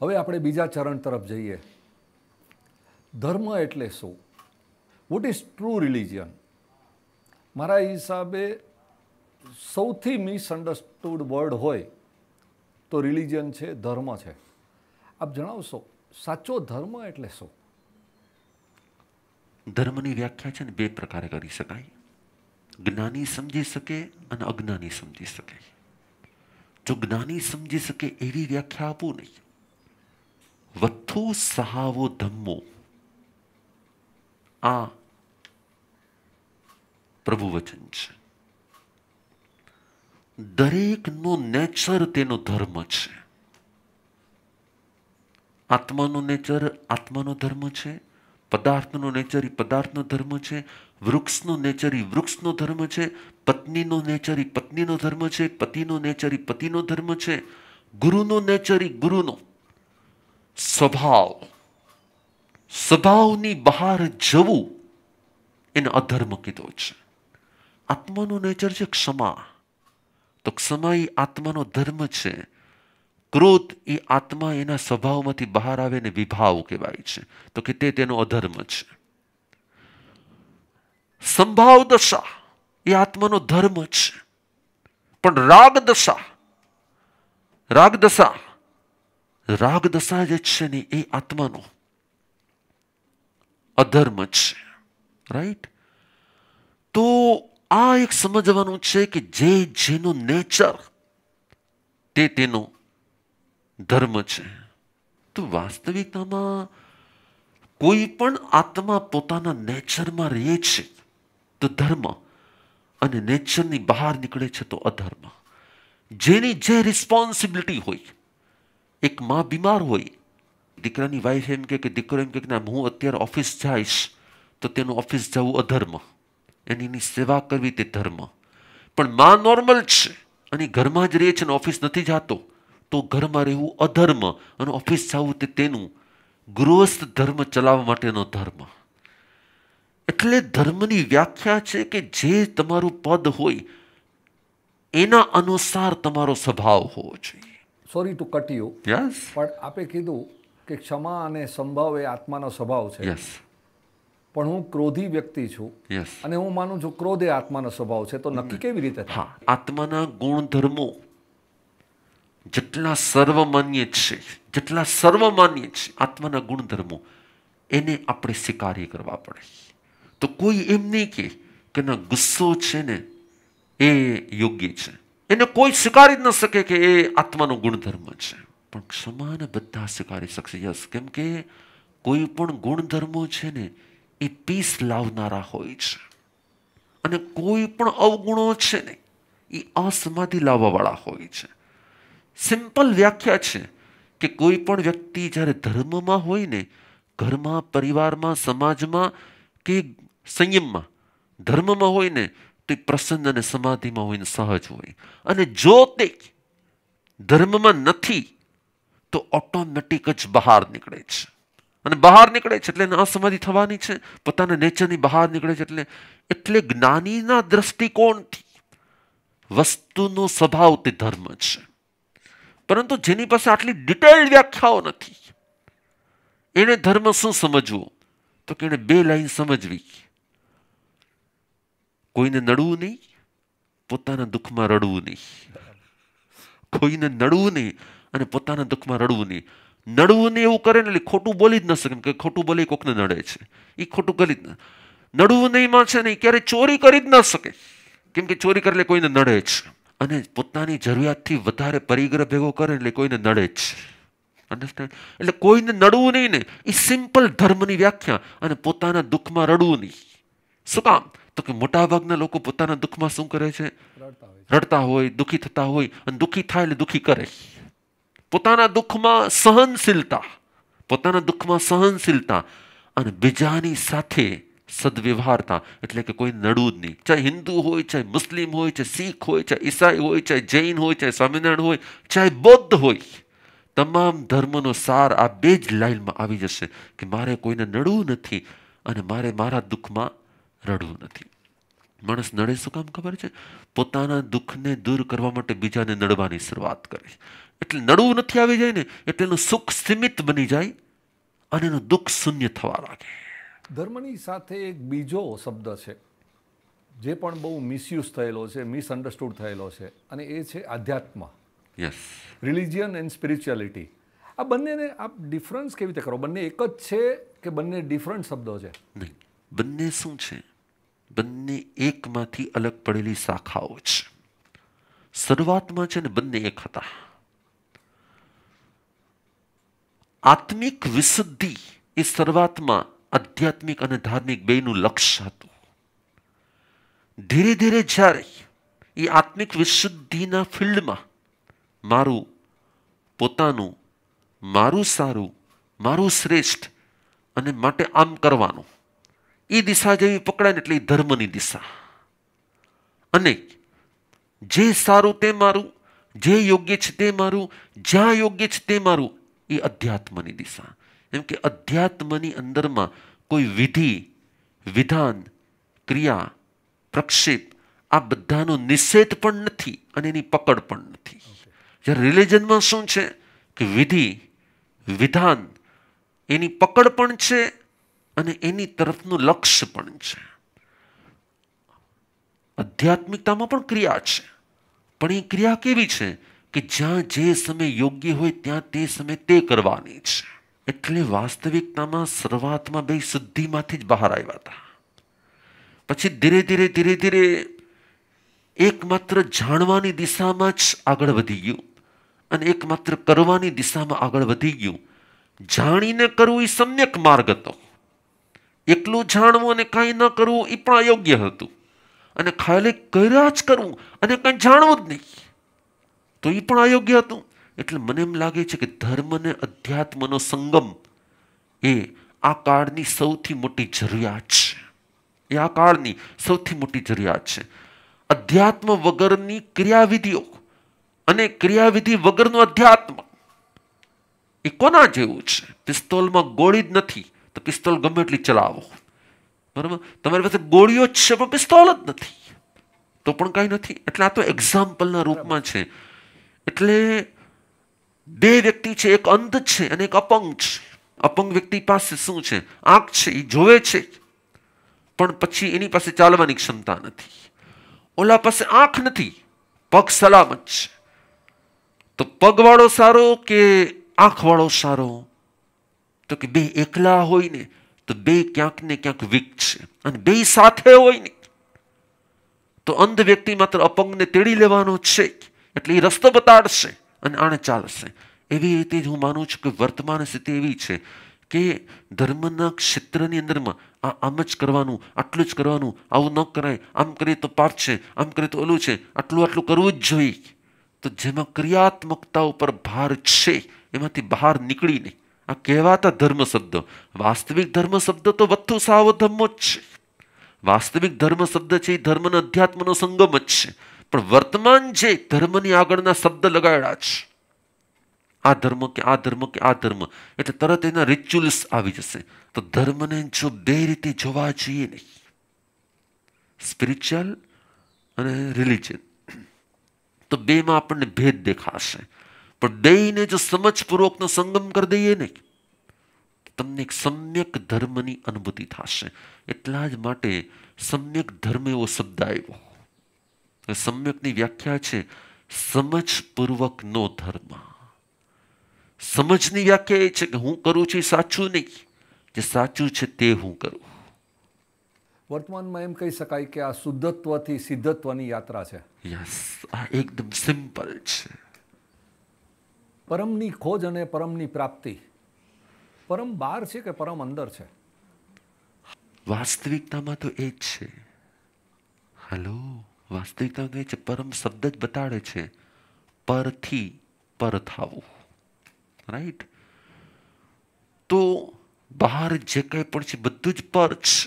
હવે આપણે બીજા ચરણ તરફ જઈએ ધર્મ એટલે શું વોટ ઇઝ ટ્રુ રિલિજિયન મારા હિસાબે સૌથી મિસઅન્ડરસ્ટુડ વર્ડ હોય તો રિલિજિયન છે ધર્મ છે આપ જણાવશો સાચો ધર્મ એટલે શું ધર્મની વ્યાખ્યા છે ને બે પ્રકારે કરી શકાય જ્ઞાની સમજી શકે અને અજ્ઞાની સમજી શકે જો જ્ઞાની સમજી શકે એવી વ્યાખ્યા આપવું નહીં વથ્થુ સહાવો ધમ્મો આ પ્રભુ વચન છે દરેકનો નેચર તેનો ધર્મ છે આત્માનો નેચર આત્માનો ધર્મ છે પદાર્થનો નેચર એ પદાર્થનો ધર્મ છે વૃક્ષનો નેચર એ વૃક્ષનો ધર્મ છે પત્નીનો નેચર એ પત્નીનો ધર્મ છે પતિનો નેચર એ પતિનો ધર્મ છે ગુરુનો નેચર એ ગુરુનો સ્વભાવ સ્વભાવની બહાર જવું એને અધર્મ કીધો છે આત્માનો નેચર છે ક્ષમા તો ક્ષમા એ આત્માનો ધર્મ છે ક્રોધ એ આત્મા એના સ્વભાવમાંથી બહાર આવે ને વિભાવ કહેવાય છે તો કે તે તેનો અધર્મ છે સંભાવ દશા એ આત્માનો ધર્મ છે પણ રાગ દશા રાગ દશા રાગ દશા જે છે ને એ આત્માનો અધર્મ છે રાઈટ તો આ એક સમજવાનું છે કે જે જેનો નેચર તે તેનો ધર્મ છે તો વાસ્તવિકતામાં કોઈ પણ આત્મા પોતાના નેચરમાં રહે છે તો ધર્મ અને નેચરની બહાર નીકળે છે તો અધર્મ જેની જે રિસ્પોન્સિબિલિટી હોય એક માં બીમાર હોય દીકરાની વાઈફ એમ કે દીકરો એમ કે ના હું અત્યારે ઓફિસ જઈશ તો તેનું ઓફિસ જવું અધર્મ એની સેવા કરવી તે ધર્મ પણ મા નોર્મલ છે અને ઘરમાં જ રહે છે અને ઓફિસ નથી જતો તો ઘરમાં રહેવું અધર્મ અને ઓફિસ જવું તે તેનું ગૃહસ્થ ધર્મ ચલાવવા માટેનો ધર્મ એટલે ધર્મની વ્યાખ્યા છે કે જે તમારું પદ હોય એના અનુસાર તમારો સ્વભાવ હોવો જોઈએ sorry to cut you yes પણ આપે કીધું કે ક્ષમા અને સંભાવ એ આત્માનો સ્વભાવ છે યસ પણ હું ક્રોધી વ્યક્તિ છું યસ અને હું માનું છું ક્રોધ એ આત્માનો સ્વભાવ છે તો નક્કી કેવી રીતે હા આત્માના ગુણધર્મો જેટલા સર્વમાન્ય છે જેટલા સર્વમાન્ય છે આત્માના ગુણધર્મો એને આપણે સ્વીકારી કરવા પડે તો કોઈ એમ નહીં કે ના ગુસ્સો છે ને એ યોગ્ય છે એને કોઈ સ્વીકારી જ ન શકે કે એ આત્માનો ગુણધર્મ છે પણ ક્ષમાને બધા સ્વીકારી શકશે યસ કેમ કે કોઈ પણ ગુણધર્મો છે ને એ પીસ લાવનારા હોય છે અને કોઈ પણ અવગુણો છે ને એ અસમાધિ લાવવાવાળા હોય છે સિમ્પલ વ્યાખ્યા છે કે કોઈ પણ વ્યક્તિ જ્યારે ધર્મમાં હોય ને ઘરમાં પરિવારમાં સમાજમાં કે સંયમમાં ધર્મમાં હોય ને તે પ્રસન્ન અને સમાધિમાં હોઈને સહજ હોય અને જો તે ધર્મમાં નથી તો ઓટોમેટિક જ બહાર નીકળે છે અને બહાર નીકળે છે એટલે એને અસમાધિ થવાની છે પોતાના નેચરની બહાર નીકળે છે એટલે એટલે જ્ઞાનીના દ્રષ્ટિકોણથી વસ્તુનો સ્વભાવ તે ધર્મ છે પરંતુ જેની પાસે આટલી ડિટેલ વ્યાખ્યાઓ નથી એણે ધર્મ શું સમજવો તો કે એણે બે લાઈન સમજવી કોઈને નડવું નહીં પોતાના દુઃખમાં રડવું નહીં કોઈને નડવું નહીં અને પોતાના દુઃખમાં રડવું નહીં નડવું નહીં એવું કરે ને એટલે ખોટું બોલી જ ન શકે કે ખોટું બોલે કોકને નડે છે એ ખોટું કરી જ ન નડવું નહીંમાં છે નહીં ક્યારેય ચોરી કરી જ ન શકે કેમ કે ચોરી કરે એટલે કોઈને નડે જ અને પોતાની જરૂરિયાતથી વધારે પરિગ્રહ ભેગો કરે એટલે કોઈને નડે જ અન્ડરસ્ટેન્ડ એટલે કોઈને નડવું નહીં ને એ સિમ્પલ ધર્મની વ્યાખ્યા અને પોતાના દુઃખમાં રડવું નહીં શું કામ તો કે મોટાભાગના લોકો પોતાના દુઃખમાં શું કરે છે રડતા હોય દુઃખી થતા હોય અને દુઃખી થાય એટલે દુઃખી કરે પોતાના દુઃખમાં સહનશીલતા પોતાના દુઃખમાં સહનશીલતા અને બીજાની સાથે સદવ્યવહારતા એટલે કે કોઈ નડવું જ નહીં ચાહે હિન્દુ હોય ચાહે મુસ્લિમ હોય ચાહે શીખ હોય ચાહે ઈસાઈ હોય ચાહે જૈન હોય ચાહે સ્વામિનારાયણ હોય ચાહે બૌદ્ધ હોય તમામ ધર્મનો સાર આ બે જ લાઇનમાં આવી જશે કે મારે કોઈને નડવું નથી અને મારે મારા દુઃખમાં રડવું નથી માણસ નડે શું કામ ખબર છે પોતાના દુઃખને દૂર કરવા માટે બીજાને નડવાની શરૂઆત કરે એટલે નડવું નથી આવી જાય ને એટલે એનું સુખ સીમિત બની જાય અને એનું દુઃખ શૂન્ય થવા લાગે ધર્મની સાથે એક બીજો શબ્દ છે જે પણ બહુ મિસયુઝ થયેલો છે મિસઅન્ડરસ્ટુડ થયેલો છે અને એ છે આધ્યાત્મ યસ રિલિજિયન એન્ડ સ્પિરિચ્યુઆલિટી આ બંનેને આપ ડિફરન્સ કેવી રીતે કરો બંને એક જ છે કે બંને ડિફરન્ટ શબ્દો છે નહીં બંને શું છે બંને એકમાંથી અલગ પડેલી શાખાઓ છે શરૂઆતમાં છે ને બંને એક હતા આત્મિક વિશુદ્ધિ એ શરૂઆતમાં આધ્યાત્મિક અને ધાર્મિક બેનું લક્ષ્ય હતું ધીરે ધીરે જ્યારે એ આત્મિક વિશુદ્ધિના ફિલ્ડમાં મારું પોતાનું મારું સારું મારું શ્રેષ્ઠ અને માટે આમ કરવાનું એ દિશા જેવી પકડાય ને એટલે એ ધર્મની દિશા અને જે સારું તે મારું જે યોગ્ય છે તે મારું જ્યાં યોગ્ય છે તે મારું એ અધ્યાત્મની દિશા એમ કે અધ્યાત્મની અંદરમાં કોઈ વિધિ વિધાન ક્રિયા પ્રક્ષેપ આ બધાનો નિષેધ પણ નથી અને એની પકડ પણ નથી જ્યારે રિલિજનમાં શું છે કે વિધિ વિધાન એની પકડ પણ છે અને એની તરફનું લક્ષ્ય પણ છે આધ્યાત્મિકતામાં પણ ક્રિયા છે પણ એ ક્રિયા કેવી છે કે જ્યાં જે સમય યોગ્ય હોય ત્યાં તે સમય તે કરવાની છે એટલે વાસ્તવિકતામાં શરૂઆતમાં બે શુદ્ધિમાંથી જ બહાર આવ્યા હતા પછી ધીરે ધીરે ધીરે ધીરે એકમાત્ર જાણવાની દિશામાં જ આગળ વધી ગયું અને એકમાત્ર કરવાની દિશામાં આગળ વધી ગયું જાણીને કરવું એ સમ્યક માર્ગ હતો એટલું જાણવું અને કાંઈ ન કરવું એ પણ અયોગ્ય હતું અને ખાલી કર્યા જ કરવું અને કંઈ જાણવું જ નહીં તો એ પણ અયોગ્ય હતું એટલે મને એમ લાગે છે કે ધર્મ અને અધ્યાત્મનો સંગમ એ આ કાળની સૌથી મોટી જરૂરિયાત છે એ આ કાળની સૌથી મોટી જરૂરિયાત છે અધ્યાત્મ વગરની ક્રિયાવિધિઓ અને ક્રિયાવિધિ વગરનું અધ્યાત્મ એ કોના જેવું છે પિસ્તોલમાં ગોળી જ નથી તો પિસ્તોલ ગમે એટલી ચલાવો બરાબર તમારી પાસે ગોળીઓ જ છે પણ પિસ્તોલ જ નથી તો પણ કાંઈ નથી એટલે આ તો એક્ઝામ્પલના રૂપમાં છે એટલે બે વ્યક્તિ છે એક અંધ છે અને એક અપંગ છે અપંગ વ્યક્તિ પાસે શું છે આંખ છે એ જોવે છે પણ પછી એની પાસે ચાલવાની ક્ષમતા નથી ઓલા પાસે આંખ નથી પગ સલામત છે તો પગવાળો સારો કે આંખવાળો સારો તો કે બે એકલા હોય ને તો બે ક્યાંક ને ક્યાંક વીક છે અને બે સાથે હોય ને તો અંધ વ્યક્તિ માત્ર અપંગને તેડી લેવાનો છે એટલે એ રસ્તો બતાડશે અને આણે ચાલશે એવી રીતે જ હું માનું છું કે વર્તમાન સ્થિતિ એવી છે કે ધર્મના ક્ષેત્રની અંદરમાં આ આમ જ કરવાનું આટલું જ કરવાનું આવું ન કરાય આમ કરીએ તો પાપ છે આમ કરીએ તો ઓલું છે આટલું આટલું કરવું જ જોઈએ તો જેમાં ક્રિયાત્મકતા ઉપર ભાર છે એમાંથી બહાર નીકળી નહીં આ કહેવાતા ધર્મ શબ્દ વાસ્તવિક ધર્મ શબ્દ તો વધુ સાવ ધર્મો જ છે વાસ્તવિક ધર્મ શબ્દ છે એ ધર્મ અધ્યાત્મનો સંગમ જ છે પણ વર્તમાન જે ધર્મની આગળના શબ્દ લગાડ્યા છે આ ધર્મ કે આ ધર્મ કે આ ધર્મ એટલે તરત એના રિચ્યુઅલ્સ આવી જશે તો ધર્મને જો બે રીતે જોવા જોઈએ નહીં સ્પિરિચ્યુઅલ અને રિલિજન તો બેમાં આપણને ભેદ દેખાશે પણ દઈને જો સમજપૂર્વકનો સંગમ કરી દઈએ ને તમને એક સમ્યક ધર્મની અનુભૂતિ થશે એટલા જ માટે સમ્યક ધર્મ એવો શબ્દ આવ્યો સમ્યકની વ્યાખ્યા છે સમજપૂર્વકનો ધર્મ સમજની વ્યાખ્યા એ છે કે હું કરું છું સાચું નહીં જે સાચું છે તે હું કરું વર્તમાનમાં એમ કહી શકાય કે આ શુદ્ધત્વથી સિદ્ધત્વની યાત્રા છે યસ આ એકદમ સિમ્પલ છે પરમની ખોજ અને પરમની પ્રાપ્તિ પરમ બહાર છે કે પરમ અંદર છે વાસ્તવિકતામાં તો એ જ છે હલો વાસ્તવિકતા એ છે પરમ શબ્દ જ બતાડે છે પરથી પર થાવું રાઈટ તો બહાર જે કંઈ પણ છે બધું જ પર છે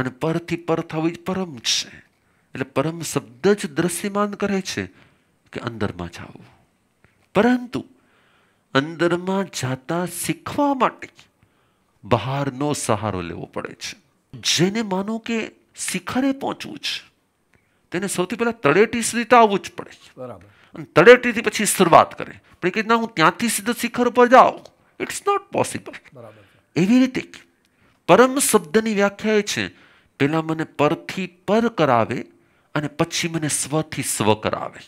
અને પરથી પર થવું જ પરમ છે એટલે પરમ શબ્દ જ દ્રશ્યમાન કરે છે કે અંદરમાં જાવું પરંતુ અંદરમાં જાતા શીખવા માટે બહારનો સહારો લેવો પડે છે જેને માનો કે શિખરે પહોંચવું છે તેને સૌથી પહેલાં તળેટી સુધી તો આવવું જ પડે બરાબર અને તળેટીથી પછી શરૂઆત કરે પણ એ રીતના હું ત્યાંથી સીધો શિખર ઉપર જાઉં ઇટ્સ નોટ પોસિબલ એવી રીતે પરમ શબ્દની વ્યાખ્યા એ છે પહેલાં મને પરથી પર કરાવે અને પછી મને સ્વથી સ્વ કરાવે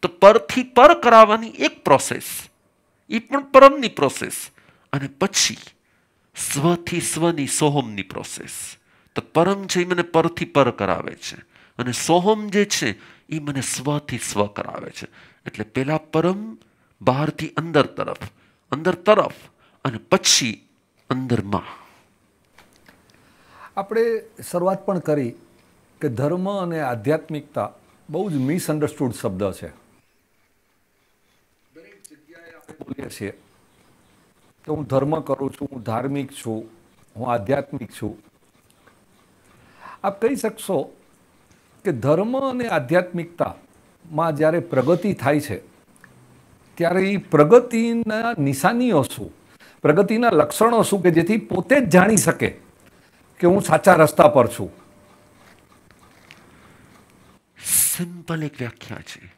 તો પરથી પર કરાવવાની એક પ્રોસેસ એ પણ પરમની પ્રોસેસ અને પછી સ્વથી સ્વની સોહમની પ્રોસેસ તો પરમ છે એ મને પરથી પર કરાવે છે અને સોહમ જે છે એ મને સ્વથી સ્વ કરાવે છે એટલે પહેલાં પરમ બહારથી અંદર તરફ અંદર તરફ અને પછી અંદરમાં આપણે શરૂઆત પણ કરી કે ધર્મ અને આધ્યાત્મિકતા બહુ જ મિસઅન્ડરસ્ટુડ શબ્દ છે જગ્યાએ કે હું ધર્મ કરું છું હું ધાર્મિક છું હું આધ્યાત્મિક છું આપ કહી શકશો કે ધર્મ અને આધ્યાત્મિકતામાં જ્યારે પ્રગતિ થાય છે ત્યારે એ પ્રગતિના નિશાનીઓ શું પ્રગતિના લક્ષણો શું કે જેથી પોતે જ જાણી શકે કે હું સાચા રસ્તા પર છું સિમ્પલ એક વ્યાખ્યા છે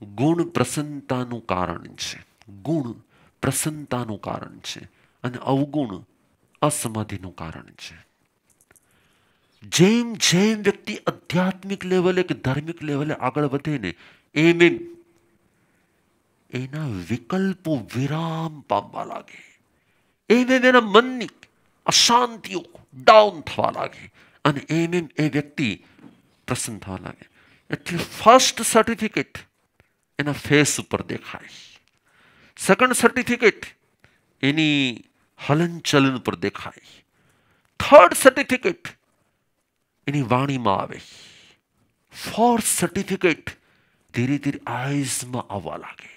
ગુણ પ્રસન્નતાનું કારણ છે ગુણ પ્રસન્નતાનું કારણ છે અને અવગુણ અસમાધિનું કારણ છે જેમ જેમ વ્યક્તિ આધ્યાત્મિક લેવલે કે ધાર્મિક લેવલે આગળ વધે ને એમ એમ એના વિકલ્પો વિરામ પામવા લાગે એમ એમ એના મનની અશાંતિઓ ડાઉન થવા લાગે અને એમ એમ એ વ્યક્તિ પ્રસન્ન થવા લાગે એટલે ફર્સ્ટ સર્ટિફિકેટ એના ફેસ ઉપર દેખાય સેકન્ડ સર્ટિફિકેટ એની હલનચલન ઉપર દેખાય થર્ડ સર્ટિફિકેટ એની વાણીમાં આવે ફોર્થ સર્ટિફિકેટ ધીરે ધીરે આઈઝમાં આવવા લાગે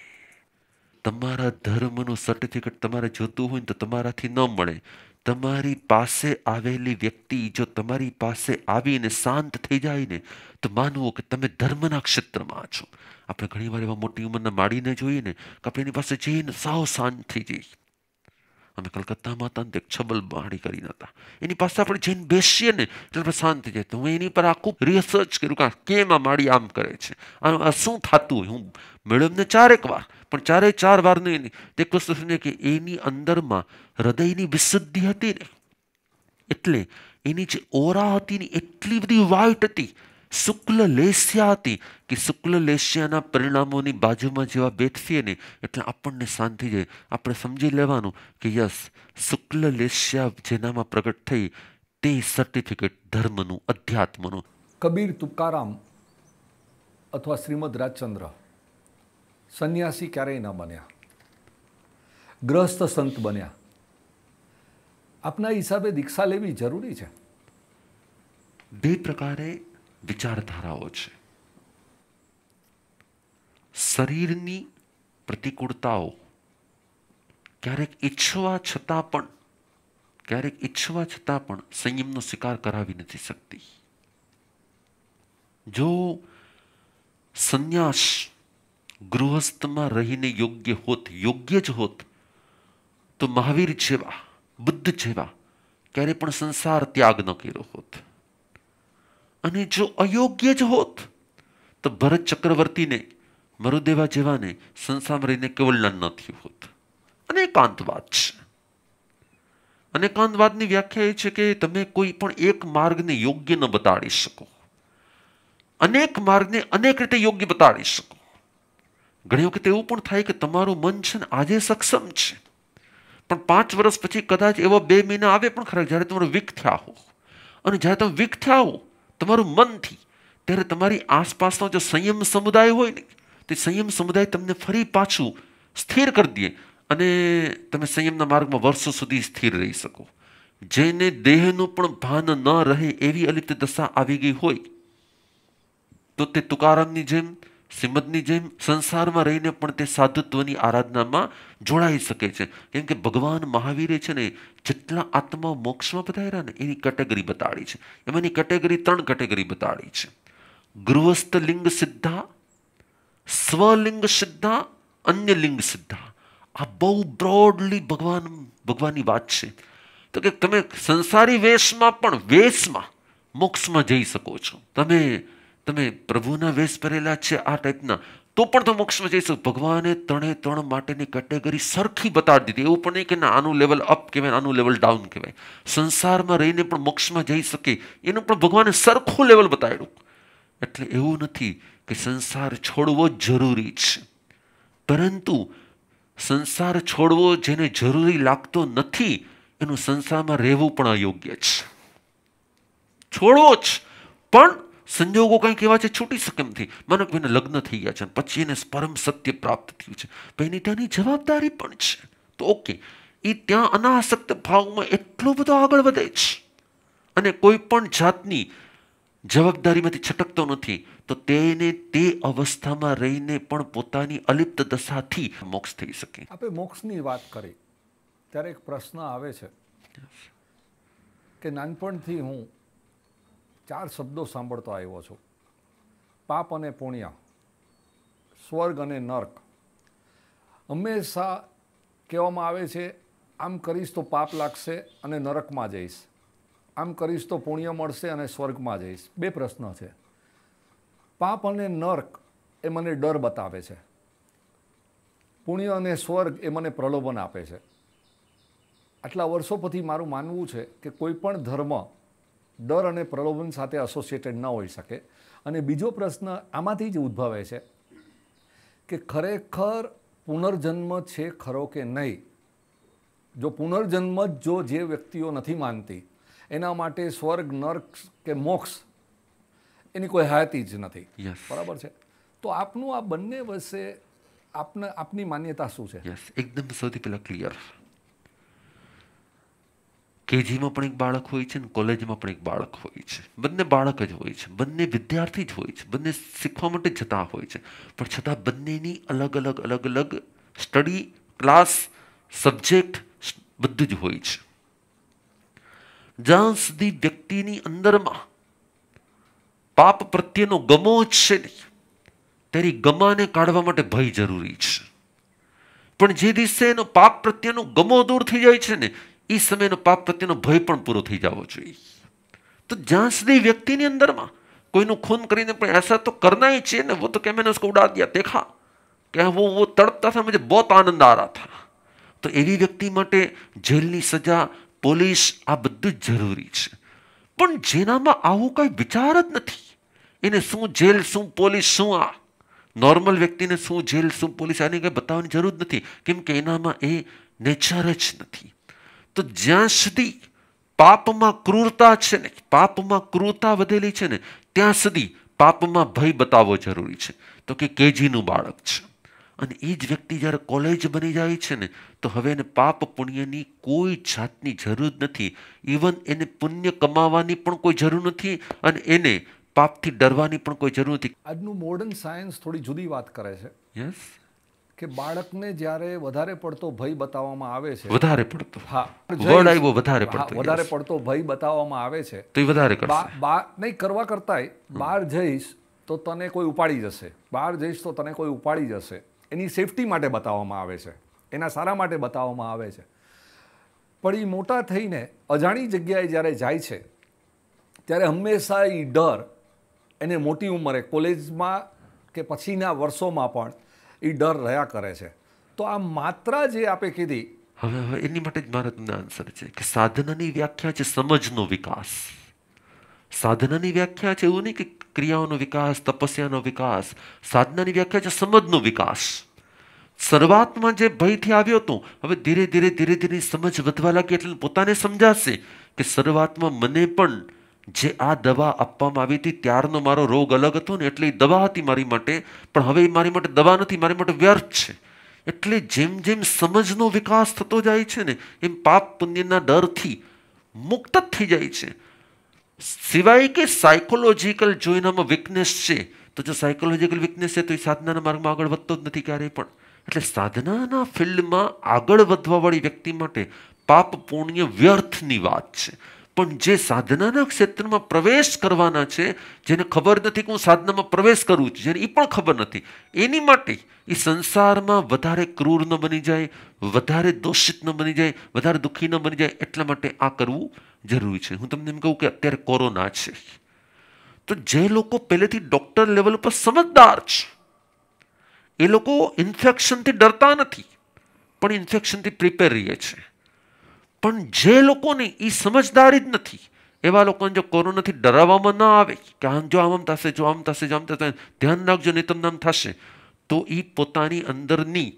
તમારા ધર્મનું સર્ટિફિકેટ તમારે જોતું હોય ને તો તમારાથી ન મળે તમારી પાસે આવેલી વ્યક્તિ જો તમારી પાસે આવીને શાંત થઈ જાય ને તો માનવો કે તમે ધર્મના ક્ષેત્રમાં છો આપણે ઘણીવાર એવા મોટી ઉંમરના માડીને જોઈએ ને કે આપણે એની પાસે જઈને સાવ શાંત થઈ જઈએ અમે કલકત્તામાં હતા એક છબલ બાણી કરીને હતા એની પાસે આપણે જઈને બેસીએ ને એટલે આપણે શાંત થઈ જાય તો હું એની પર આખું રિસર્ચ કર્યું કે કેમ આ માડી આમ કરે છે આ શું થતું હું મેડમને ચારેક વાર પણ ચારે ચાર વાર નહીં તે કૃષ્ણ કે એની અંદરમાં હૃદયની વિશુદ્ધિ હતી ને એટલે એની જે ઓરા હતી ને એટલી બધી વાઇટ હતી શુક્લ લેસ્યા હતી કે શુક્લ લેસ્યાના પરિણામોની બાજુમાં જેવા બેઠીએ ને એટલે આપણને શાંતિ જાય આપણે સમજી લેવાનું કે યસ શુક્લ લેસ્યા જેનામાં પ્રગટ થઈ તે સર્ટિફિકેટ ધર્મનું અધ્યાત્મનું કબીર તુકારામ અથવા શ્રીમદ રાજચંદ્ર સંન્યાસી ક્યારેય ન બન્યા ગ્રસ્ત સંત બન્યા આપના હિસાબે દીક્ષા લેવી જરૂરી છે બે પ્રકારે વિચારધારાઓ છે શરીરની પ્રતિકૂળતાઓ ક્યારેક ઈચ્છવા છતાં પણ ક્યારેક ઈચ્છવા છતાં પણ સંયમનો શિકાર કરાવી નથી શકતી જો સંન્યાસ ગૃહસ્થમાં રહીને યોગ્ય હોત યોગ્ય જ હોત તો મહાવીર જેવા બુદ્ધ જેવા ક્યારે પણ સંસાર ત્યાગ ન કર્યો હોત અને જો અયોગ્ય જ હોત તો ભરત ચક્રવર્તીને મરુદેવા જેવાને સંસાર રહીને કવલણ ન થયું હોત અને એકાંતવાદ છે અને કાંતવાદની વ્યાખ્યા એ છે કે તમે કોઈ પણ એક માર્ગને યોગ્ય ન બતાડી શકો અનેક માર્ગને અનેક રીતે યોગ્ય બતાડી શકો ઘણી વખત એવું પણ થાય કે તમારું મન છે ને આજે સક્ષમ છે પણ પાંચ વર્ષ પછી કદાચ એવા બે મહિના આવે પણ ખરા જ્યારે તમારું વીક થયા હો અને જ્યારે તમે વીક થયા હો તમારું મનથી ત્યારે તમારી આસપાસનો જે સંયમ સમુદાય હોય ને તે સંયમ સમુદાય તમને ફરી પાછું સ્થિર કરી દે અને તમે સંયમના માર્ગમાં વર્ષો સુધી સ્થિર રહી શકો જેને દેહનું પણ ભાન ન રહે એવી અલિપ્ત દશા આવી ગઈ હોય તો તે તુકારામની જેમ શ્રીમદની જેમ સંસારમાં રહીને પણ તે સાધુત્વની આરાધનામાં જોડાઈ શકે છે કેમ કે ભગવાન મહાવીરે છે ને જેટલા આત્મા મોક્ષમાં બતાવ્યા ને એની કેટેગરી બતાડી છે એમાંની કેટેગરી ત્રણ કેટેગરી બતાડી છે ગૃહસ્થ લિંગ સિદ્ધા સ્વલિંગ સિદ્ધા અન્ય લિંગ સિદ્ધા આ બહુ બ્રોડલી ભગવાન ભગવાનની વાત છે તો કે તમે સંસારી વેશમાં પણ વેશમાં મોક્ષમાં જઈ શકો છો તમે તમે પ્રભુના વેશ પહેરેલા છે આ ટાઈપના તો પણ તો મોક્ષમાં જઈશું ભગવાને ત્રણે ત્રણ માટેની કેટેગરી સરખી બતાડી દીધી એવું પણ નહીં કે ના આનું લેવલ અપ કહેવાય આનું લેવલ ડાઉન કહેવાય સંસારમાં રહીને પણ મોક્ષમાં જઈ શકે એનું પણ ભગવાને સરખું લેવલ બતાવ્યું એટલે એવું નથી કે સંસાર છોડવો જરૂરી છે પરંતુ સંસાર છોડવો જેને જરૂરી લાગતો નથી એનું સંસારમાં રહેવું પણ અયોગ્ય છે છોડવો જ પણ સંજોગો કંઈક એવા છે છૂટી શકે એમ થઈ માનકભાઈને લગ્ન થઈ ગયા છે અને પછી એને પરમ સત્ય પ્રાપ્ત થયું છે તો એની ત્યાંની જવાબદારી પણ છે તો ઓકે એ ત્યાં અનાસક્ત ભાવમાં એટલો બધો આગળ વધે છે અને કોઈ પણ જાતની જવાબદારીમાંથી છટકતો નથી તો તેને તે અવસ્થામાં રહીને પણ પોતાની અલિપ્ત દશાથી મોક્ષ થઈ શકે આપણે મોક્ષની વાત કરી ત્યારે એક પ્રશ્ન આવે છે કે નાનપણથી હું ચાર શબ્દો સાંભળતો આવ્યો છું પાપ અને પુણ્ય સ્વર્ગ અને નર્ક હંમેશા કહેવામાં આવે છે આમ કરીશ તો પાપ લાગશે અને નરકમાં જઈશ આમ કરીશ તો પુણ્ય મળશે અને સ્વર્ગમાં જઈશ બે પ્રશ્ન છે પાપ અને નર્ક એ મને ડર બતાવે છે પુણ્ય અને સ્વર્ગ એ મને પ્રલોભન આપે છે આટલા વર્ષો પછી મારું માનવું છે કે કોઈ પણ ધર્મ ડર અને પ્રલોભન સાથે એસોસિએટેડ ન હોઈ શકે અને બીજો પ્રશ્ન આમાંથી જ ઉદ્ભવે છે કે ખરેખર પુનર્જન્મ છે ખરો કે નહીં જો પુનર્જન્મ જ જો જે વ્યક્તિઓ નથી માનતી એના માટે સ્વર્ગ નર્ક કે મોક્ષ એની કોઈ હાયતી જ નથી બરાબર છે તો આપનું આ બંને વચ્ચે આપને આપની માન્યતા શું છે યસ એકદમ સૌથી પહેલાં ક્લિયર કેજીમાં પણ એક બાળક હોય છે ને કોલેજમાં પણ એક બાળક હોય છે બંને બાળક જ હોય છે બંને વિદ્યાર્થી જ હોય છે બંને શીખવા માટે જતા હોય છે પણ છતાં બંનેની અલગ અલગ અલગ અલગ સ્ટડી ક્લાસ સબ્જેક્ટ બધું જ હોય છે જ્યાં સુધી વ્યક્તિની અંદરમાં પાપ પ્રત્યેનો ગમો છે નહીં તેની ગમાને કાઢવા માટે ભય જરૂરી છે પણ જે દિવસે એનો પાપ પ્રત્યેનો ગમો દૂર થઈ જાય છે ને એ સમયનો પાપ પ્રત્યેનો ભય પણ પૂરો થઈ જવો જોઈએ તો જ્યાં સુધી વ્યક્તિની અંદરમાં કોઈનું ખૂન કરીને પણ ऐसा તો करना છે ને વો તો तो क्या ઉડા उसको દેખા કે વો क्या તડપતા થા तड़पता था આનંદ बहुत आनंद आ તો એવી વ્યક્તિ માટે જેલની સજા પોલીસ આ બધું જ જરૂરી છે પણ જેનામાં આવું કાંઈ વિચાર જ નથી એને શું જેલ શું પોલીસ શું આ નોર્મલ વ્યક્તિને શું જેલ શું પોલીસ આને કંઈ બતાવવાની જરૂર નથી કેમ કે એનામાં એ નેચર જ નથી તો જ્યાં સુધી પાપમાં ક્રૂરતા છે ને પાપમાં ક્રૂરતા વધેલી છે ને ત્યાં સુધી પાપમાં ભય બતાવવો જરૂરી છે તો કે કેજીનું બાળક છે અને એ જ વ્યક્તિ જ્યારે કોલેજ બની જાય છે ને તો હવે એને પાપ પુણ્યની કોઈ જાતની જરૂર નથી ઇવન એને પુણ્ય કમાવાની પણ કોઈ જરૂર નથી અને એને પાપથી ડરવાની પણ કોઈ જરૂર નથી આજનું મોડર્ન સાયન્સ થોડી જુદી વાત કરે છે યસ કે બાળકને જ્યારે વધારે પડતો ભય બતાવવામાં આવે છે વધારે પડતો હા વર્ડ આવ્યો વધારે પડતો વધારે પડતો ભય બતાવવામાં આવે છે તો એ વધારે કરશે નહીં કરવા કરતાય બહાર જઈશ તો તને કોઈ ઉપાડી જશે બહાર જઈશ તો તને કોઈ ઉપાડી જશે એની સેફટી માટે બતાવવામાં આવે છે એના સારા માટે બતાવવામાં આવે છે પણ એ મોટા થઈને અજાણી જગ્યાએ જ્યારે જાય છે ત્યારે હંમેશા એ ડર એને મોટી ઉંમરે કોલેજમાં કે પછીના વર્ષોમાં પણ એ ડર રહ્યા કરે છે તો આ માત્રા જે આપે કીધી હવે હવે એની માટે જ મારે તમને આન્સર છે કે સાધનાની વ્યાખ્યા છે સમજનો વિકાસ સાધનાની વ્યાખ્યા છે એવું નહીં કે ક્રિયાઓનો વિકાસ તપસ્યાનો વિકાસ સાધનાની વ્યાખ્યા છે સમજનો વિકાસ શરૂઆતમાં જે ભયથી આવ્યો હતો હવે ધીરે ધીરે ધીરે ધીરે સમજ વધવા લાગી એટલે પોતાને સમજાશે કે શરૂઆતમાં મને પણ જે આ દવા આપવામાં આવી હતી ત્યારનો મારો રોગ અલગ હતો ને એટલે દવા હતી મારી માટે પણ હવે એ મારી માટે દવા નથી મારી માટે વ્યર્થ છે એટલે જેમ જેમ સમજનો વિકાસ થતો જાય છે ને એમ પાપ પુણ્યના ડરથી મુક્ત જ થઈ જાય છે સિવાય કે સાયકોલોજીકલ જો એનામાં વિકનેસ છે તો જો સાયકોલોજીકલ વિકનેસ છે તો એ સાધનાના માર્ગમાં આગળ વધતો જ નથી ક્યારેય પણ એટલે સાધનાના ફિલ્ડમાં આગળ વધવાવાળી વ્યક્તિ માટે પાપ પુણ્ય વ્યર્થની વાત છે પણ જે સાધનાના ક્ષેત્રમાં પ્રવેશ કરવાના છે જેને ખબર નથી કે હું સાધનામાં પ્રવેશ કરું છું જેને એ પણ ખબર નથી એની માટે એ સંસારમાં વધારે ક્રૂર ન બની જાય વધારે દોષિત ન બની જાય વધારે દુઃખી ન બની જાય એટલા માટે આ કરવું જરૂરી છે હું તમને એમ કહું કે અત્યારે કોરોના છે તો જે લોકો પહેલેથી ડૉક્ટર લેવલ ઉપર સમજદાર છે એ લોકો ઇન્ફેક્શનથી ડરતા નથી પણ ઇન્ફેક્શનથી પ્રિપેર રહીએ છે પણ જે લોકોને એ સમજદારી જ નથી એવા લોકોને જો કોરોનાથી ડરાવવામાં ના આવે કે આમ જો આમ થશે જો આમ થશે જો આમ થશે ધ્યાન રાખજો નહીં તમને આમ થશે તો એ પોતાની અંદરની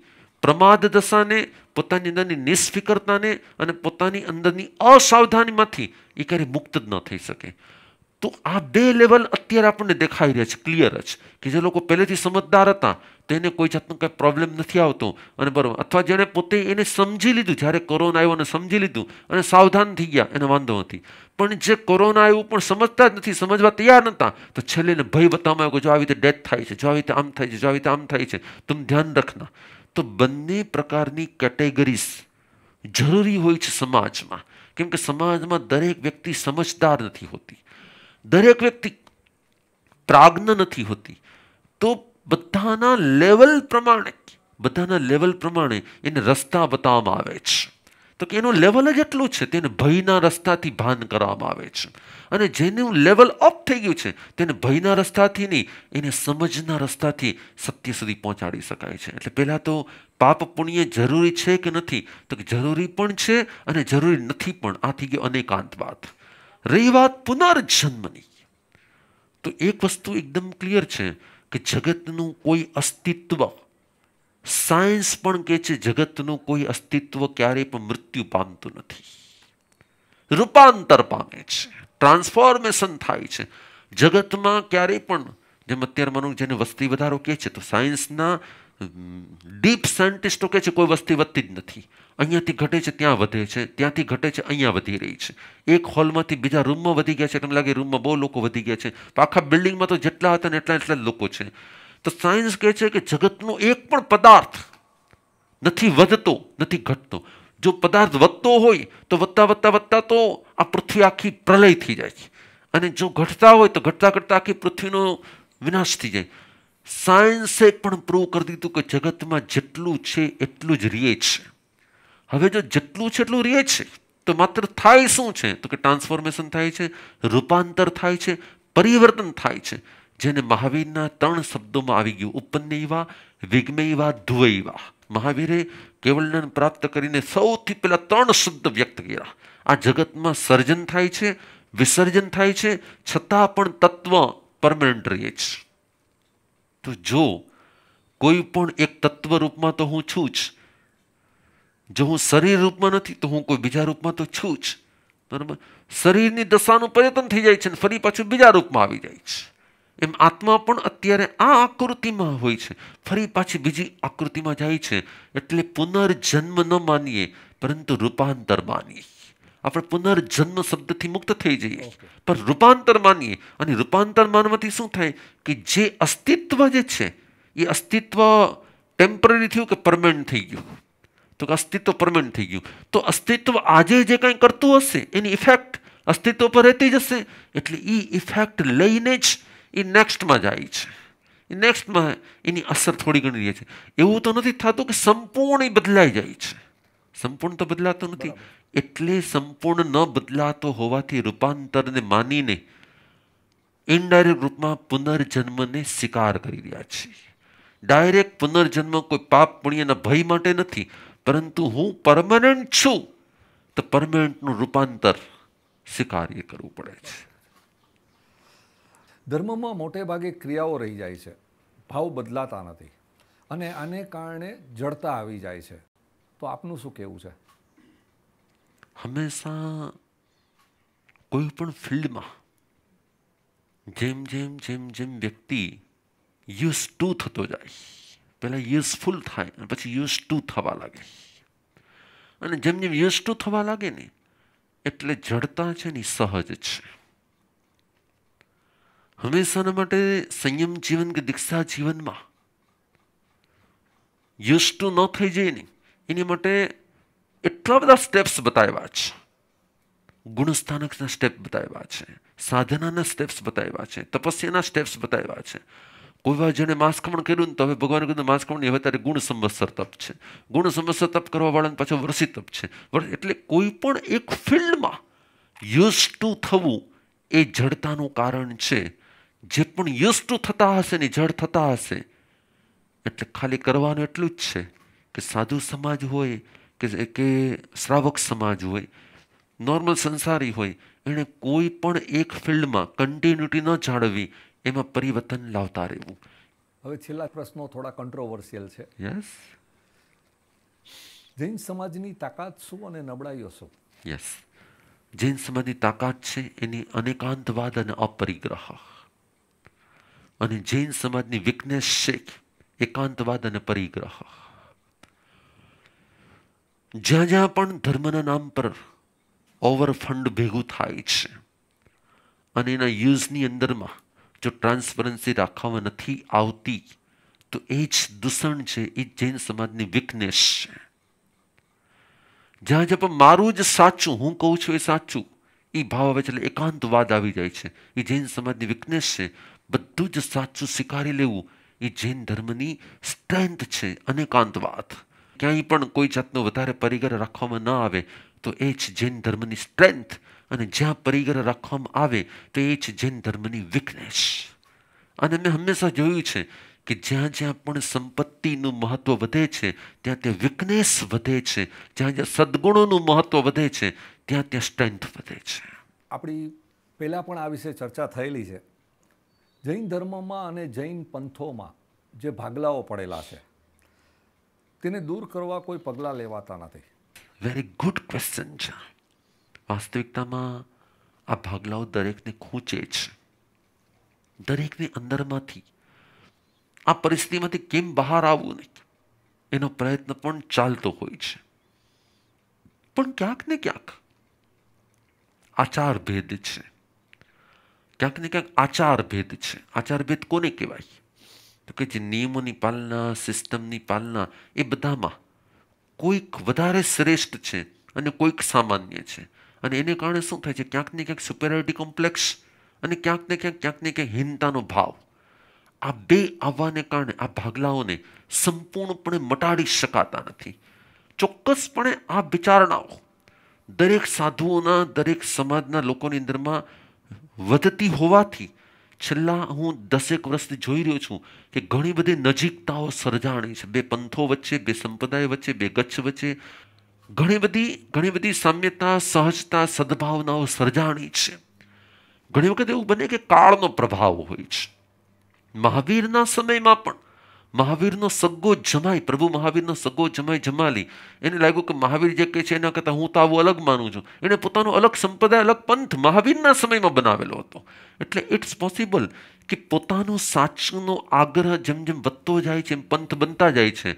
પ્રમાદ દશાને પોતાની અંદરની નિષ્ફિકરતાને અને પોતાની અંદરની અસાવધાનીમાંથી એ ક્યારેય મુક્ત જ ન થઈ શકે તો આ બે લેવલ અત્યારે આપણને દેખાઈ રહ્યા છે ક્લિયર જ કે જે લોકો પહેલેથી સમજદાર હતા તેને કોઈ જાતનો કંઈ પ્રોબ્લેમ નથી આવતો અને બરાબર અથવા જેણે પોતે એને સમજી લીધું જ્યારે કોરોના આવ્યો અને સમજી લીધું અને સાવધાન થઈ ગયા એને વાંધો નથી પણ જે કોરોના આવ્યું પણ સમજતા જ નથી સમજવા તૈયાર નહોતા તો છેલ્લેને ભય બતાવવામાં આવ્યો કે જો આવી રીતે ડેથ થાય છે જો આવી રીતે આમ થાય છે જો આવી રીતે આમ થાય છે તમે ધ્યાન રાખના તો બંને પ્રકારની કેટેગરીઝ જરૂરી હોય છે સમાજમાં કેમ કે સમાજમાં દરેક વ્યક્તિ સમજદાર નથી હોતી દરેક વ્યક્તિ પ્રાગ્ન નથી હોતી તો બધાના લેવલ પ્રમાણે બધાના લેવલ પ્રમાણે એને રસ્તા બતાવવામાં આવે છે તો કે એનું લેવલ જ એટલું છે તેને ભયના રસ્તાથી ભાન કરવામાં આવે છે અને જેનું લેવલ અપ થઈ ગયું છે તેને ભયના રસ્તાથી નહીં એને સમજના રસ્તાથી સત્ય સુધી પહોંચાડી શકાય છે એટલે પહેલાં તો પાપ પુણ્ય જરૂરી છે કે નથી તો કે જરૂરી પણ છે અને જરૂરી નથી પણ આથી ગયો અનેકાંત વાત રહી વાત પુનર્જન્મની તો એક વસ્તુ એકદમ ક્લિયર છે કે જગતનું કોઈ અસ્તિત્વ સાયન્સ પણ કહે છે જગતનું કોઈ અસ્તિત્વ ક્યારેય પણ મૃત્યુ પામતું નથી રૂપાંતર પામે છે ટ્રાન્સફોર્મેશન થાય છે જગતમાં ક્યારેય પણ જેમ અત્યારે જેને વસ્તી વધારો કહે છે તો સાયન્સના ડીપ સાયન્ટિસ્ટો કહે છે કોઈ વસ્તી વધતી જ નથી અહીંયાથી ઘટે છે ત્યાં વધે છે ત્યાંથી ઘટે છે અહીંયા વધી રહી છે એક હોલમાંથી બીજા રૂમમાં વધી ગયા છે તમને લાગે રૂમમાં બહુ લોકો વધી ગયા છે આખા બિલ્ડિંગમાં તો જેટલા હતા ને એટલા એટલા જ લોકો છે તો સાયન્સ કહે છે કે જગતનો એક પણ પદાર્થ નથી વધતો નથી ઘટતો જો પદાર્થ વધતો હોય તો વધતા વધતા વધતા તો આ પૃથ્વી આખી પ્રલય થઈ જાય છે અને જો ઘટતા હોય તો ઘટતા ઘટતા આખી પૃથ્વીનો વિનાશ થઈ જાય સાયન્સે પણ પ્રૂવ કરી દીધું કે જગતમાં જેટલું છે એટલું જ રીએ છે હવે જો જેટલું છે એટલું રીએ છે તો માત્ર થાય શું છે તો કે ટ્રાન્સફોર્મેશન થાય છે રૂપાંતર થાય છે પરિવર્તન થાય છે જેને મહાવીરના ત્રણ શબ્દોમાં આવી ગયું ઉપન્યવા વિગ્મયવા ધુવૈવા મહાવીરે કેવલજ્ઞાન પ્રાપ્ત કરીને સૌથી પહેલાં ત્રણ શબ્દ વ્યક્ત કર્યા આ જગતમાં સર્જન થાય છે વિસર્જન થાય છે છતાં પણ તત્વ પરમેનન્ટ રહે છે તો જો કોઈ પણ એક તત્વ રૂપમાં તો હું છું જ જો હું શરીર રૂપમાં નથી તો હું કોઈ બીજા રૂપમાં તો છું જ બરાબર શરીરની દશાનું પરિવર્તન થઈ જાય છે અને ફરી પાછું બીજા રૂપમાં આવી જાય છે એમ આત્મા પણ અત્યારે આ આકૃતિમાં હોય છે ફરી પાછી બીજી આકૃતિમાં જાય છે એટલે પુનર્જન્મ ન માનીએ પરંતુ રૂપાંતર માનીએ આપણે પુનર્જન્મ શબ્દથી મુક્ત થઈ જઈએ પણ રૂપાંતર માનીએ અને રૂપાંતર માનવાથી શું થાય કે જે અસ્તિત્વ જે છે એ અસ્તિત્વ ટેમ્પરરી થયું કે પરમેન્ટ થઈ ગયું તો કે અસ્તિત્વ પરમેન્ટ થઈ ગયું તો અસ્તિત્વ આજે જે કાંઈ કરતું હશે એની ઇફેક્ટ અસ્તિત્વ પર રહેતી જ હશે એટલે એ ઇફેક્ટ લઈને જ એ નેક્સ્ટમાં જાય છે એ નેક્સ્ટમાં એની અસર થોડી ઘણી રહે છે એવું તો નથી થતું કે સંપૂર્ણ બદલાઈ જાય છે સંપૂર્ણ તો બદલાતો નથી એટલે સંપૂર્ણ ન બદલાતો હોવાથી રૂપાંતરને માનીને ઇનડાયરેક્ટ રૂપમાં પુનર્જન્મને સ્વીકાર કરી રહ્યા છીએ ડાયરેક્ટ પુનર્જન્મ કોઈ પાપ પુણ્યના ભય માટે નથી પરંતુ હું પરમનન્ટ છું તો પરમનન્ટનું રૂપાંતર સ્વીકાર્ય કરવું પડે છે ધર્મમાં મોટે ભાગે ક્રિયાઓ રહી જાય છે ભાવ બદલાતા નથી અને આને કારણે જડતા આવી જાય છે તો આપનું શું કહેવું છે હંમેશા કોઈ પણ ફિલ્ડમાં જેમ જેમ જેમ જેમ વ્યક્તિ યુઝ ટુ થતો જાય પહેલાં યુઝફુલ થાય અને પછી યુઝ ટુ થવા લાગે અને જેમ જેમ યુઝ ટુ થવા લાગે ને એટલે જડતા છે ને સહજ છે હંમેશાના માટે સંયમ જીવન કે દીક્ષા જીવનમાં યુઝ ટુ ન થઈ જાય નહીં એની માટે એટલા બધા સ્ટેપ્સ બતાવ્યા છે ગુણસ્થાનકના સ્ટેપ બતાવ્યા છે સાધનાના સ્ટેપ્સ બતાવ્યા છે તપસ્યાના સ્ટેપ્સ બતાવ્યા છે કોઈ વાર જેણે માસ્કમણ કર્યું ને તો હવે ભગવાન કીધું માસખમણ હવે ત્યારે ગુણ સંવત્સર તપ છે ગુણ સંવત્સર તપ કરવાવાળાને પાછો વર્ષી તપ છે એટલે કોઈ પણ એક ફિલ્ડમાં યુઝ ટુ થવું એ જડતાનું કારણ છે જે પણ યુઝ ટુ થતા હશે ને જડ થતા હશે એટલે ખાલી કરવાનું એટલું જ છે કે સાધુ સમાજ હોય કે શ્રાવક સમાજ હોય નોર્મલ સંસારી હોય એણે કોઈ પણ એક ફિલ્ડમાં કન્ટિન્યુટી ન જાળવી એમાં પરિવર્તન લાવતા રહેવું હવે છેલ્લા પ્રશ્નો થોડા કંટ્રોવર્સિયલ છે યસ જૈન સમાજની તાકાત શું અને નબળાઈઓ શું યસ જૈન સમાજની તાકાત છે એની અનેકાંતવાદ અને અપરિગ્રહ અને જૈન સમાજની વીકનેસ છે એકાંતવાદ અને પરિગ્રહ જ્યાં જ્યાં પણ ધર્મના નામ પર ઓવરફંડ ભેગું થાય છે અને એના યુઝની અંદરમાં જો ટ્રાન્સપરન્સી રાખવામાં નથી આવતી તો એ જ દૂષણ છે એ જૈન સમાજની વીકનેસ છે જ્યાં જ્યાં પણ મારું જ સાચું હું કહું છું એ સાચું એ ભાવ આવે છે એટલે એકાંતવાદ આવી જાય છે એ જૈન સમાજની વીકનેસ છે બધું જ સાચું સ્વીકારી લેવું એ જૈન ધર્મની સ્ટ્રેન્થ છે અનેકાંતવાદ ક્યાંય પણ કોઈ જાતનો વધારે પરિગ્રહ રાખવામાં ન આવે તો એ જ જૈન ધર્મની સ્ટ્રેન્થ અને જ્યાં પરિગ્રહ રાખવામાં આવે તો એ જ જૈન ધર્મની વીકનેસ અને મેં હંમેશા જોયું છે કે જ્યાં જ્યાં પણ સંપત્તિનું મહત્ત્વ વધે છે ત્યાં ત્યાં વીકનેસ વધે છે જ્યાં જ્યાં સદગુણોનું મહત્ત્વ વધે છે ત્યાં ત્યાં સ્ટ્રેન્થ વધે છે આપણી પહેલાં પણ આ વિશે ચર્ચા થયેલી છે જૈન ધર્મમાં અને જૈન પંથોમાં જે ભાગલાઓ પડેલા છે તેને દૂર કરવા કોઈ પગલાં લેવાતા નથી વેરી ગુડ ક્વેશ્ચન છે વાસ્તવિકતામાં આ ભાગલાઓ દરેકને ખૂંચે છે દરેકની અંદરમાંથી આ પરિસ્થિતિમાંથી કેમ બહાર આવવું નહીં એનો પ્રયત્ન પણ ચાલતો હોય છે પણ ક્યાંક ને ક્યાંક આચાર ભેદ છે ક્યાંક ને ક્યાંક આચાર ભેદ છે આચાર ભેદ કોને કહેવાય તો કે જે નિયમોની પાલના સિસ્ટમની પાલના એ બધામાં કોઈક વધારે શ્રેષ્ઠ છે અને કોઈક સામાન્ય છે અને એને કારણે શું થાય છે ક્યાંક ને ક્યાંક સુપેરિયોરિટી કોમ્પ્લેક્સ અને ક્યાંક ને ક્યાંક ક્યાંક ને ક્યાંક હીનતાનો ભાવ આ બે આવવાને કારણે આ ભાગલાઓને સંપૂર્ણપણે મટાડી શકાતા નથી ચોક્કસપણે આ વિચારણાઓ દરેક સાધુઓના દરેક સમાજના લોકોની અંદરમાં વધતી હોવાથી છેલ્લા હું દસેક વર્ષથી જોઈ રહ્યો છું કે ઘણી બધી નજીકતાઓ સર્જાણી છે બે પંથો વચ્ચે બે સંપ્રદાય વચ્ચે બે ગચ્છ વચ્ચે ઘણી બધી ઘણી બધી સામ્યતા સહજતા સદભાવનાઓ સર્જાણી છે ઘણી વખત એવું બને કે કાળનો પ્રભાવ હોય છે મહાવીરના સમયમાં પણ મહાવીરનો સગ્ગો જમાય પ્રભુ મહાવીરનો સગ્ગો જમાય જમાલી એને લાગ્યું કે મહાવીર જે કહે છે એના કરતાં હું તો આવું અલગ માનું છું એણે પોતાનો અલગ સંપ્રદાય અલગ પંથ મહાવીરના સમયમાં બનાવેલો હતો એટલે ઇટ્સ પોસિબલ કે પોતાનો સાચનો આગ્રહ જેમ જેમ વધતો જાય છે એમ પંથ બનતા જાય છે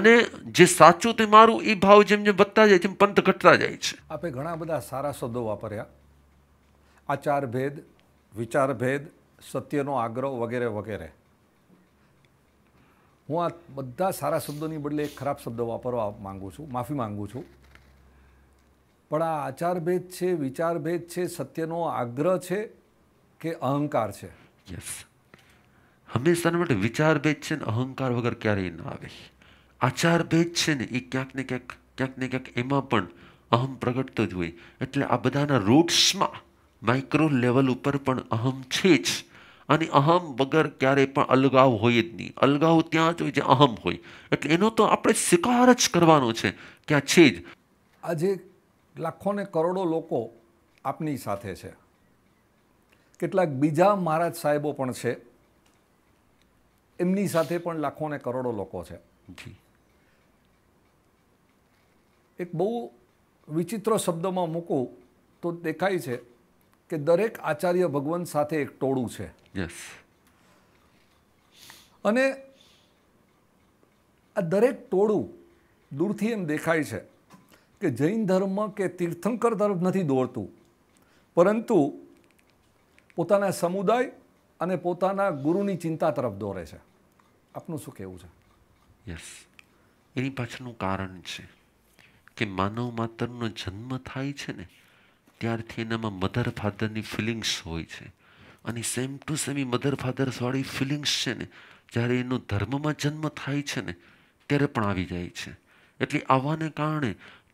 અને જે સાચું તે મારું એ ભાવ જેમ જેમ વધતા જાય છે એમ પંથ ઘટતા જાય છે આપણે ઘણા બધા સારા શબ્દો વાપર્યા આચાર ભેદ વિચાર ભેદ સત્યનો આગ્રહ વગેરે વગેરે હું આ બધા સારા શબ્દોની બદલે એક ખરાબ શબ્દ વાપરવા માગું છું માફી માગું છું પણ આ આચારભેદ છે વિચારભેદ છે સત્યનો આગ્રહ છે કે અહંકાર છે યસ હંમેશા માટે વિચારભેદ છે ને અહંકાર વગર ક્યારેય ના આવે આચારભેદ છે ને એ ક્યાંક ને ક્યાંક ક્યાંક ને ક્યાંક એમાં પણ અહમ પ્રગટતો જ હોય એટલે આ બધાના રૂટ્સમાં માઇક્રો લેવલ ઉપર પણ અહમ છે જ અને અહમ વગર ક્યારે પણ અલગાવ હોય જ નહીં અલગાવ ત્યાં જ હોય જે અહમ હોય એટલે એનો તો આપણે સ્વીકાર જ કરવાનો છે ક્યાં છે જ આજે લાખોને કરોડો લોકો આપની સાથે છે કેટલાક બીજા મહારાજ સાહેબો પણ છે એમની સાથે પણ લાખોને કરોડો લોકો છે એક બહુ વિચિત્ર શબ્દમાં મૂકું તો દેખાય છે કે દરેક આચાર્ય ભગવાન સાથે એક ટોળું છે યસ અને આ દરેક ટોળું દૂરથી એમ દેખાય છે કે જૈન ધર્મ કે તીર્થંકર તરફ નથી દોરતું પરંતુ પોતાના સમુદાય અને પોતાના ગુરુની ચિંતા તરફ દોરે છે આપનું શું કહેવું છે યસ એની પાછળનું કારણ છે કે માનવ માત્રનો જન્મ થાય છે ને ત્યારથી એનામાં મધર ફાધરની ફિલિંગ્સ હોય છે અને સેમ ટુ સેમ એ મધર ફાધર્સવાળી ફિલિંગ્સ છે ને જ્યારે એનો ધર્મમાં જન્મ થાય છે ને ત્યારે પણ આવી જાય છે એટલે આવવાને કારણે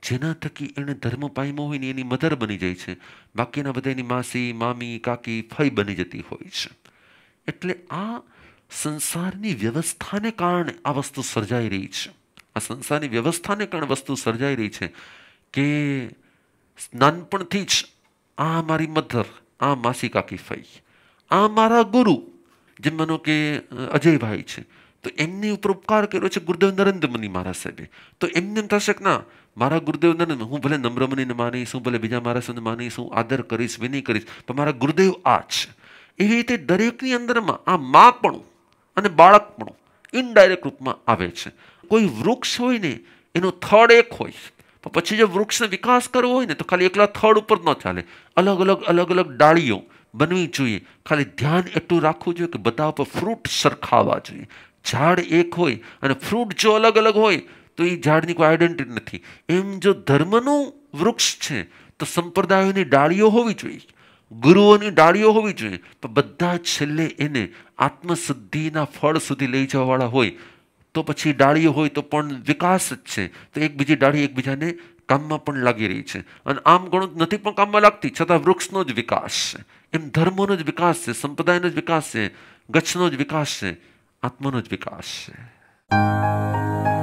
જેના થકી એણે ધર્મ પામ્યો હોય ને એની મધર બની જાય છે બાકીના બધા એની માસી મામી કાકી ફઈ બની જતી હોય છે એટલે આ સંસારની વ્યવસ્થાને કારણે આ વસ્તુ સર્જાઈ રહી છે આ સંસારની વ્યવસ્થાને કારણે વસ્તુ સર્જાઈ રહી છે કે નાનપણથી જ આ મારી મધર આ માસી કાકી ફઈ આ મારા ગુરુ જેમ માનો કે અજયભાઈ છે તો એમની ઉપર ઉપકાર કર્યો છે ગુરુદેવ નરેન્દ્ર મુનિ મહારાજ સાહેબે તો એમને એમ થશે કે ના મારા ગુરુદેવ નરેન્દ્ર હું ભલે નમ્ર મુનિને માનીશ હું ભલે બીજા મારા મહારાજને માનીશ હું આદર કરીશ વિનય કરીશ પણ મારા ગુરુદેવ આ છે એવી રીતે દરેકની અંદરમાં આ માપણું અને બાળકપણું ઇનડાયરેક્ટ રૂપમાં આવે છે કોઈ વૃક્ષ હોય ને એનો થડ એક હોય પછી જો વૃક્ષને વિકાસ કરવો હોય ને તો ખાલી એકલા થડ ઉપર ન ચાલે અલગ અલગ અલગ અલગ ડાળીઓ બનવી જોઈએ ખાલી ધ્યાન એટલું રાખવું જોઈએ કે બધા ઉપર ફ્રૂટ સરખાવા જોઈએ ઝાડ એક હોય અને ફ્રૂટ જો અલગ અલગ હોય તો એ ઝાડની કોઈ આઈડેન્ટિટી નથી એમ જો ધર્મનું વૃક્ષ છે તો સંપ્રદાયોની ડાળીઓ હોવી જોઈએ ગુરુઓની ડાળીઓ હોવી જોઈએ પણ બધા છેલ્લે એને આત્મસિદ્ધિના ફળ સુધી લઈ જવાવાળા હોય તો પછી ડાળીઓ હોય તો પણ વિકાસ જ છે તો એકબીજી ડાળી એકબીજાને કામમાં પણ લાગી રહી છે અને આમ ઘણું નથી પણ કામમાં લાગતી છતાં વૃક્ષનો જ વિકાસ છે એમ ધર્મોનો જ વિકાસ છે સંપ્રદાયનો જ વિકાસ છે ગચ્છનો જ વિકાસ છે આત્માનો જ વિકાસ છે